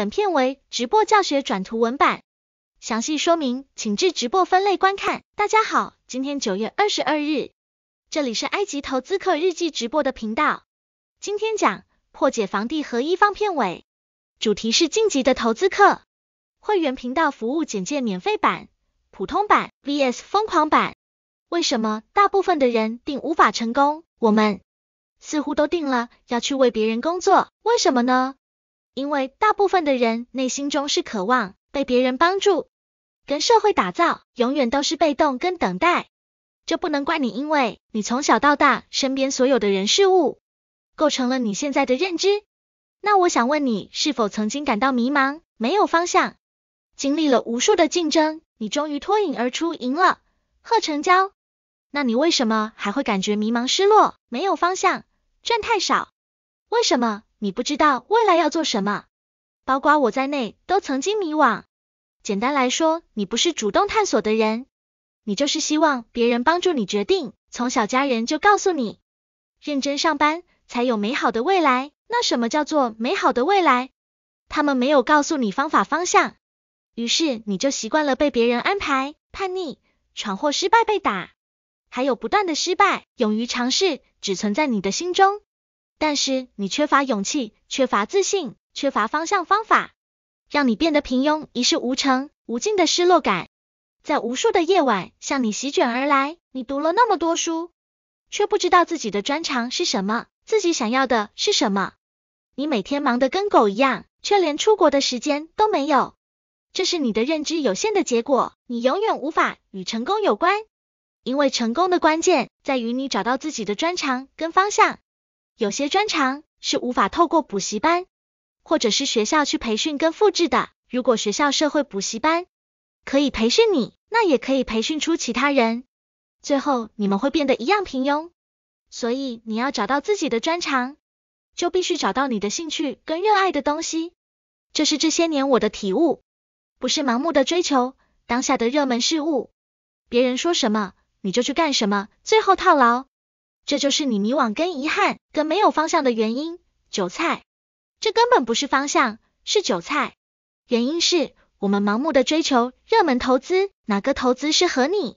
本片为直播教学转图文版，详细说明请至直播分类观看。大家好，今天九月二十二日，这里是埃及投资客日记直播的频道。今天讲破解房地合一方片尾，主题是晋级的投资客。会员频道服务简介免费版、普通版 vs 疯狂版。为什么大部分的人定无法成功？我们似乎都定了要去为别人工作，为什么呢？因为大部分的人内心中是渴望被别人帮助，跟社会打造，永远都是被动跟等待，这不能怪你，因为你从小到大身边所有的人事物，构成了你现在的认知。那我想问你，是否曾经感到迷茫，没有方向？经历了无数的竞争，你终于脱颖而出，赢了，贺成交，那你为什么还会感觉迷茫、失落，没有方向，赚太少？为什么？你不知道未来要做什么，包括我在内都曾经迷惘。简单来说，你不是主动探索的人，你就是希望别人帮助你决定。从小家人就告诉你，认真上班才有美好的未来。那什么叫做美好的未来？他们没有告诉你方法方向，于是你就习惯了被别人安排，叛逆、闯祸、失败、被打，还有不断的失败。勇于尝试只存在你的心中。但是你缺乏勇气，缺乏自信，缺乏方向方法，让你变得平庸，一事无成，无尽的失落感在无数的夜晚向你席卷而来。你读了那么多书，却不知道自己的专长是什么，自己想要的是什么。你每天忙得跟狗一样，却连出国的时间都没有。这是你的认知有限的结果，你永远无法与成功有关，因为成功的关键在于你找到自己的专长跟方向。有些专长是无法透过补习班或者是学校去培训跟复制的。如果学校、社会、补习班可以培训你，那也可以培训出其他人，最后你们会变得一样平庸。所以你要找到自己的专长，就必须找到你的兴趣跟热爱的东西。这是这些年我的体悟，不是盲目的追求当下的热门事物，别人说什么你就去干什么，最后套牢。这就是你迷惘、跟遗憾、跟没有方向的原因。韭菜，这根本不是方向，是韭菜。原因是，我们盲目的追求热门投资，哪个投资适合你，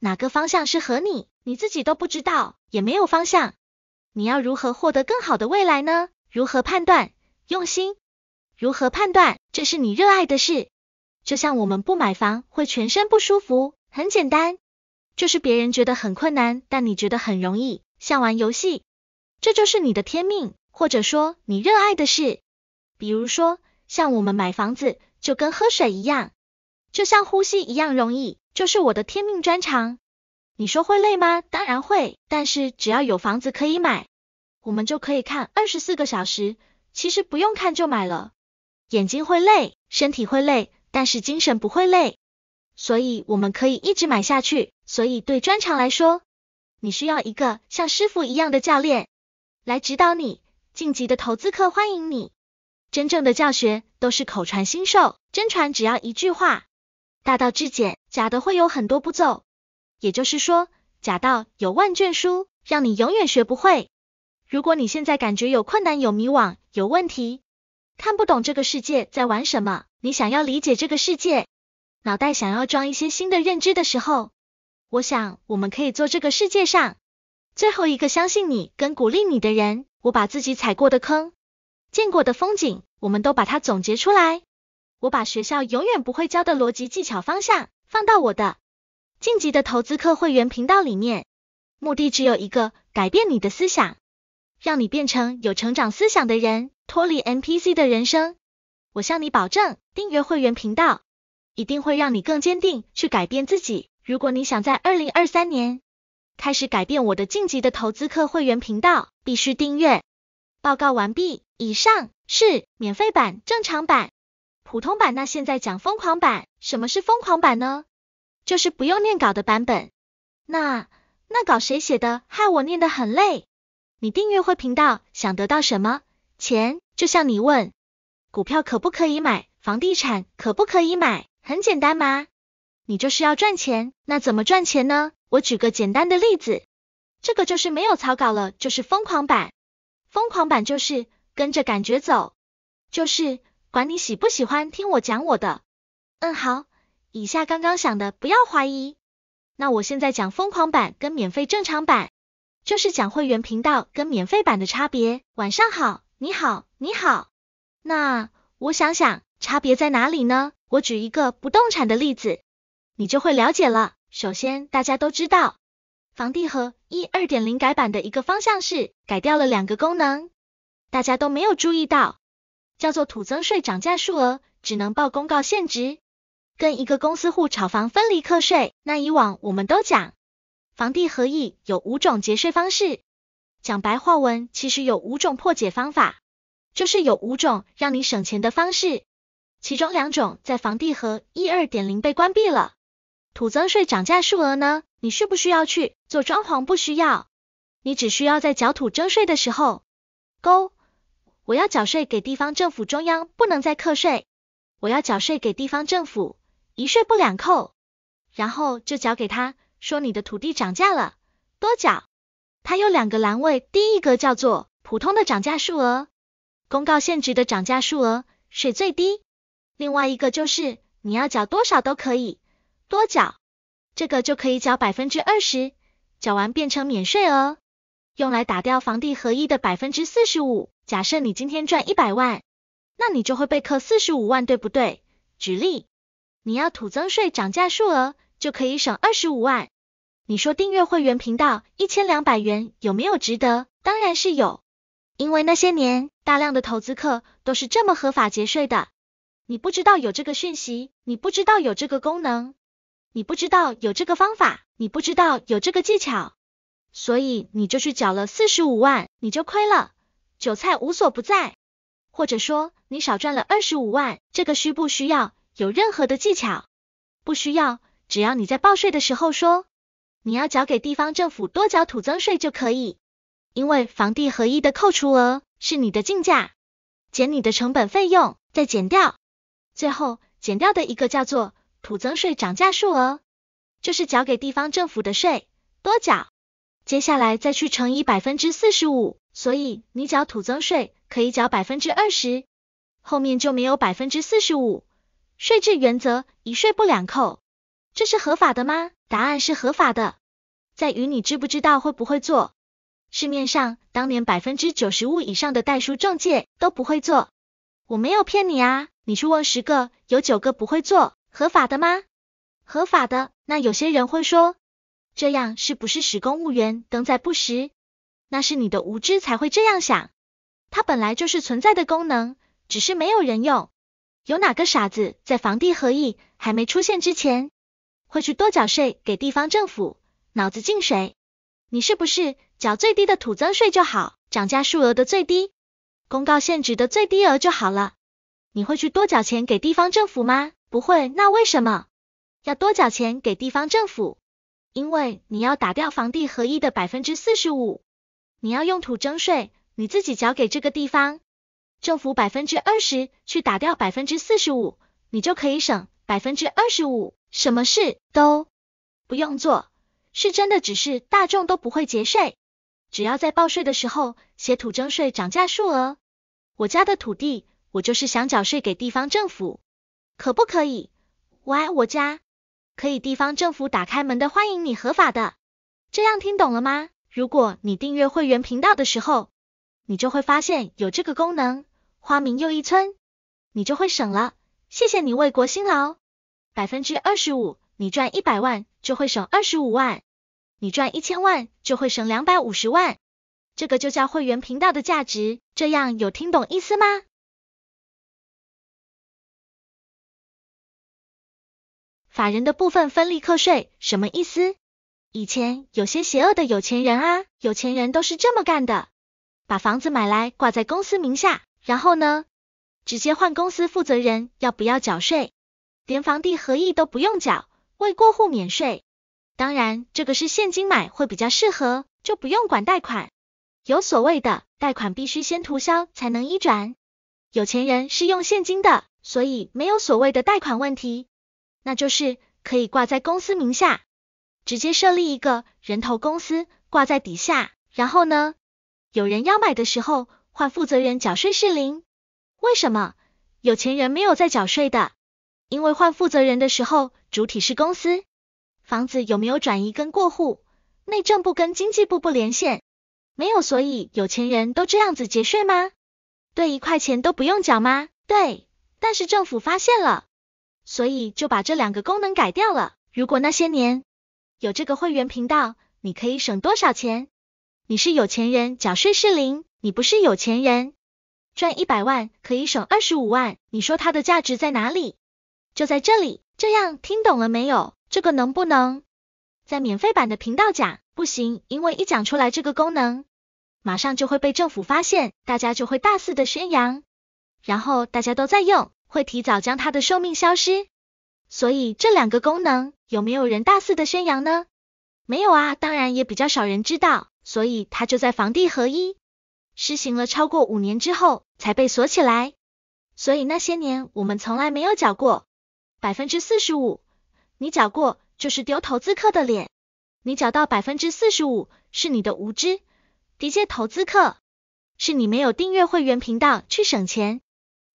哪个方向适合你，你自己都不知道，也没有方向。你要如何获得更好的未来呢？如何判断？用心。如何判断？这是你热爱的事。就像我们不买房会全身不舒服，很简单。就是别人觉得很困难，但你觉得很容易，像玩游戏，这就是你的天命，或者说你热爱的事。比如说，像我们买房子，就跟喝水一样，就像呼吸一样容易，就是我的天命专长。你说会累吗？当然会，但是只要有房子可以买，我们就可以看二十四个小时，其实不用看就买了。眼睛会累，身体会累，但是精神不会累。所以我们可以一直买下去。所以对专长来说，你需要一个像师傅一样的教练来指导你。晋级的投资客欢迎你。真正的教学都是口传心授，真传只要一句话。大道至简，假的会有很多步骤。也就是说，假道有万卷书，让你永远学不会。如果你现在感觉有困难、有迷惘、有问题，看不懂这个世界在玩什么，你想要理解这个世界。脑袋想要装一些新的认知的时候，我想我们可以做这个世界上最后一个相信你跟鼓励你的人。我把自己踩过的坑、见过的风景，我们都把它总结出来。我把学校永远不会教的逻辑技巧方向放到我的晋级的投资课会员频道里面，目的只有一个：改变你的思想，让你变成有成长思想的人，脱离 NPC 的人生。我向你保证，订阅会员频道。一定会让你更坚定去改变自己。如果你想在二零二三年开始改变我的晋级的投资客会员频道，必须订阅。报告完毕。以上是免费版、正常版、普通版。那现在讲疯狂版。什么是疯狂版呢？就是不用念稿的版本。那那稿谁写的？害我念得很累。你订阅会频道，想得到什么钱？就像你问股票可不可以买，房地产可不可以买？很简单嘛，你就是要赚钱，那怎么赚钱呢？我举个简单的例子，这个就是没有草稿了，就是疯狂版，疯狂版就是跟着感觉走，就是管你喜不喜欢听我讲我的。嗯好，以下刚刚想的不要怀疑。那我现在讲疯狂版跟免费正常版，就是讲会员频道跟免费版的差别。晚上好，你好，你好。那我想想，差别在哪里呢？我举一个不动产的例子，你就会了解了。首先，大家都知道，房地合一二点零改版的一个方向是改掉了两个功能，大家都没有注意到，叫做土增税涨价数额只能报公告限值，跟一个公司户炒房分离课税。那以往我们都讲，房地合一有五种节税方式，讲白话文其实有五种破解方法，就是有五种让你省钱的方式。其中两种在房地和一二点零被关闭了。土增税涨价数额呢？你需不需要去做装潢？不需要，你只需要在缴土增税的时候勾，我要缴税给地方政府，中央不能再课税，我要缴税给地方政府，一税不两扣，然后就缴给他，说你的土地涨价了，多缴。它有两个栏位，第一个叫做普通的涨价数额，公告限值的涨价数额，税最低。另外一个就是，你要缴多少都可以，多缴，这个就可以缴百分之二十，缴完变成免税额，用来打掉房地合一的百分之四十五。假设你今天赚一百万，那你就会被扣四十五万，对不对？举例，你要土增税涨价数额，就可以省二十五万。你说订阅会员频道一千两百元有没有值得？当然是有，因为那些年大量的投资客都是这么合法节税的。你不知道有这个讯息，你不知道有这个功能，你不知道有这个方法，你不知道有这个技巧，所以你就去缴了四十五万，你就亏了。韭菜无所不在，或者说你少赚了二十五万。这个需不需要有任何的技巧？不需要，只要你在报税的时候说你要缴给地方政府多缴土增税就可以，因为房地合一的扣除额是你的进价减你的成本费用，再减掉。最后减掉的一个叫做土增税涨价数额，就是缴给地方政府的税多缴，接下来再去乘以百分之四十五，所以你缴土增税可以缴百分之二十，后面就没有百分之四十五。税制原则一税不两扣，这是合法的吗？答案是合法的，在于你知不知道会不会做。市面上当年百分之九十五以上的代书中介都不会做。我没有骗你啊，你去问十个，有九个不会做合法的吗？合法的，那有些人会说，这样是不是使公务员登在不实？那是你的无知才会这样想，它本来就是存在的功能，只是没有人用。有哪个傻子在房地合一还没出现之前，会去多缴税给地方政府？脑子进水？你是不是缴最低的土增税就好，涨价数额的最低？公告限值的最低额就好了。你会去多缴钱给地方政府吗？不会，那为什么要多缴钱给地方政府？因为你要打掉房地合一的百分之四十五，你要用土征税，你自己缴给这个地方政府百分之二十去打掉百分之四十五，你就可以省百分之二十五，什么事都不用做，是真的，只是大众都不会节税，只要在报税的时候写土征税涨价数额。我家的土地，我就是想缴税给地方政府，可不可以？我爱我家，可以，地方政府打开门的欢迎你，合法的，这样听懂了吗？如果你订阅会员频道的时候，你就会发现有这个功能，花名又一村，你就会省了，谢谢你为国辛劳，百分之二十五，你赚一百万就会省二十五万，你赚一千万就会省两百五十万。这个就叫会员频道的价值，这样有听懂意思吗？法人的部分分立课税什么意思？以前有些邪恶的有钱人啊，有钱人都是这么干的，把房子买来挂在公司名下，然后呢，直接换公司负责人，要不要缴税？连房地合一都不用缴，未过户免税。当然，这个是现金买会比较适合，就不用管贷款。有所谓的贷款必须先涂销才能一转，有钱人是用现金的，所以没有所谓的贷款问题。那就是可以挂在公司名下，直接设立一个人头公司挂在底下，然后呢，有人要买的时候换负责人缴税是零。为什么？有钱人没有在缴税的，因为换负责人的时候主体是公司，房子有没有转移跟过户，内政部跟经济部不连线。没有，所以有钱人都这样子节税吗？对，一块钱都不用缴吗？对，但是政府发现了，所以就把这两个功能改掉了。如果那些年有这个会员频道，你可以省多少钱？你是有钱人，缴税是零，你不是有钱人，赚一百万可以省二十五万，你说它的价值在哪里？就在这里，这样听懂了没有？这个能不能？在免费版的频道讲不行，因为一讲出来这个功能，马上就会被政府发现，大家就会大肆的宣扬，然后大家都在用，会提早将它的寿命消失。所以这两个功能有没有人大肆的宣扬呢？没有啊，当然也比较少人知道，所以它就在房地合一施行了超过五年之后才被锁起来。所以那些年我们从来没有缴过百分之四十五，你缴过？就是丢投资客的脸，你缴到百分之四十五是你的无知，敌借投资客，是你没有订阅会员频道去省钱，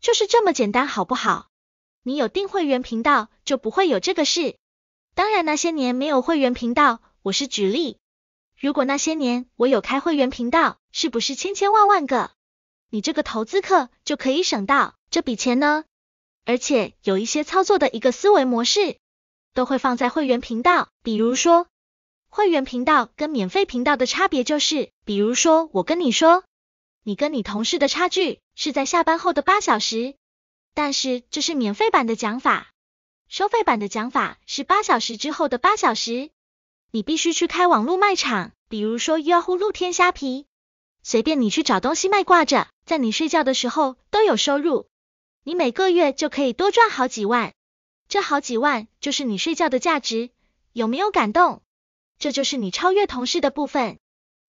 就是这么简单，好不好？你有订会员频道就不会有这个事。当然那些年没有会员频道，我是举例。如果那些年我有开会员频道，是不是千千万万个？你这个投资客就可以省到这笔钱呢？而且有一些操作的一个思维模式。都会放在会员频道，比如说会员频道跟免费频道的差别就是，比如说我跟你说，你跟你同事的差距是在下班后的八小时，但是这是免费版的讲法，收费版的讲法是八小时之后的八小时，你必须去开网络卖场，比如说 Yahoo 露天虾皮，随便你去找东西卖，挂着在你睡觉的时候都有收入，你每个月就可以多赚好几万。这好几万就是你睡觉的价值，有没有感动？这就是你超越同事的部分，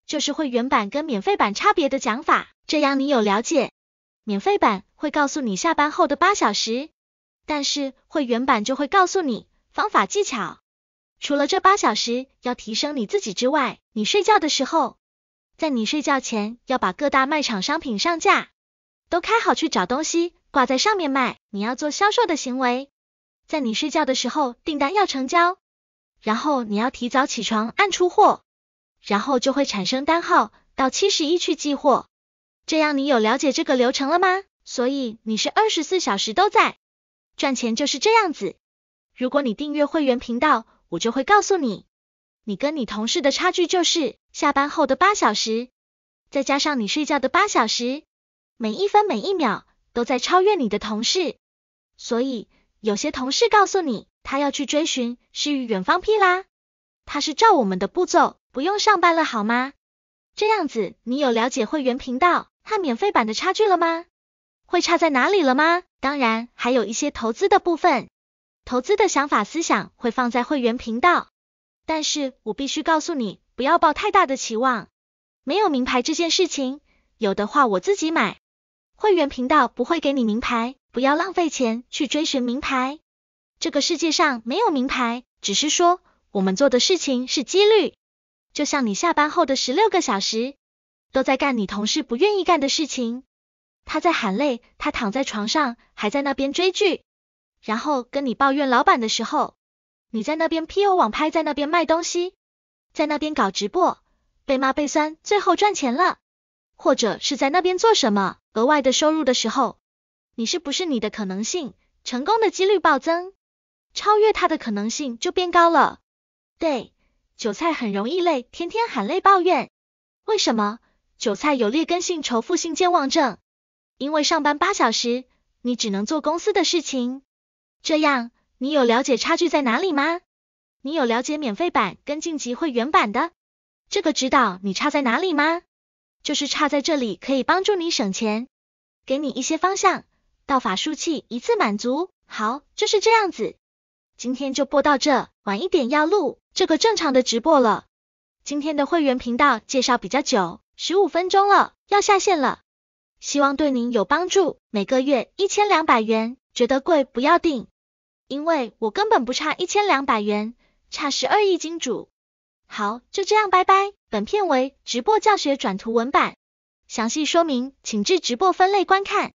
就是会员版跟免费版差别的讲法，这样你有了解。免费版会告诉你下班后的八小时，但是会员版就会告诉你方法技巧。除了这八小时要提升你自己之外，你睡觉的时候，在你睡觉前要把各大卖场商品上架，都开好去找东西挂在上面卖，你要做销售的行为。在你睡觉的时候，订单要成交，然后你要提早起床按出货，然后就会产生单号到七十一去寄货，这样你有了解这个流程了吗？所以你是二十四小时都在赚钱就是这样子。如果你订阅会员频道，我就会告诉你，你跟你同事的差距就是下班后的八小时，再加上你睡觉的八小时，每一分每一秒都在超越你的同事，所以。有些同事告诉你，他要去追寻是远方屁啦，他是照我们的步骤，不用上班了，好吗？这样子，你有了解会员频道和免费版的差距了吗？会差在哪里了吗？当然，还有一些投资的部分，投资的想法思想会放在会员频道，但是我必须告诉你，不要抱太大的期望，没有名牌这件事情，有的话我自己买，会员频道不会给你名牌。不要浪费钱去追寻名牌，这个世界上没有名牌，只是说我们做的事情是几率。就像你下班后的十六个小时，都在干你同事不愿意干的事情，他在喊累，他躺在床上还在那边追剧，然后跟你抱怨老板的时候，你在那边 P O 网拍，在那边卖东西，在那边搞直播，被骂被酸，最后赚钱了，或者是在那边做什么额外的收入的时候。你是不是你的可能性成功的几率暴增，超越他的可能性就变高了。对，韭菜很容易累，天天喊累抱怨。为什么？韭菜有劣根性、仇富性、健忘症。因为上班八小时，你只能做公司的事情。这样，你有了解差距在哪里吗？你有了解免费版跟晋级会员版的这个指导你差在哪里吗？就是差在这里，可以帮助你省钱，给你一些方向。道法术器一次满足，好就是这样子。今天就播到这，晚一点要录这个正常的直播了。今天的会员频道介绍比较久，十五分钟了，要下线了。希望对您有帮助。每个月一千两百元，觉得贵不要定，因为我根本不差一千两百元，差十二亿金主。好，就这样拜拜。本片为直播教学转图文版，详细说明请至直播分类观看。